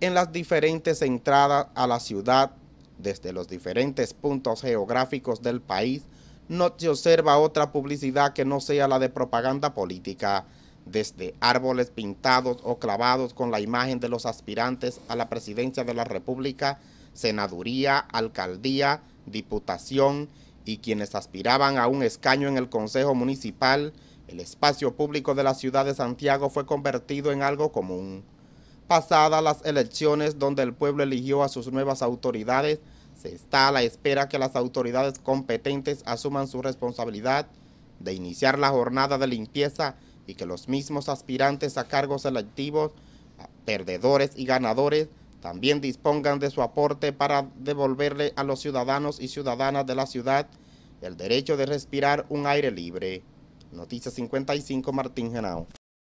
en las diferentes entradas a la ciudad, desde los diferentes puntos geográficos del país, no se observa otra publicidad que no sea la de propaganda política, desde árboles pintados o clavados con la imagen de los aspirantes a la presidencia de la República, senaduría, alcaldía, diputación y quienes aspiraban a un escaño en el Consejo Municipal, el espacio público de la ciudad de Santiago fue convertido en algo común. Pasadas las elecciones donde el pueblo eligió a sus nuevas autoridades, se está a la espera que las autoridades competentes asuman su responsabilidad de iniciar la jornada de limpieza y que los mismos aspirantes a cargos electivos, perdedores y ganadores, también dispongan de su aporte para devolverle a los ciudadanos y ciudadanas de la ciudad el derecho de respirar un aire libre. Noticia 55 Martín Genao.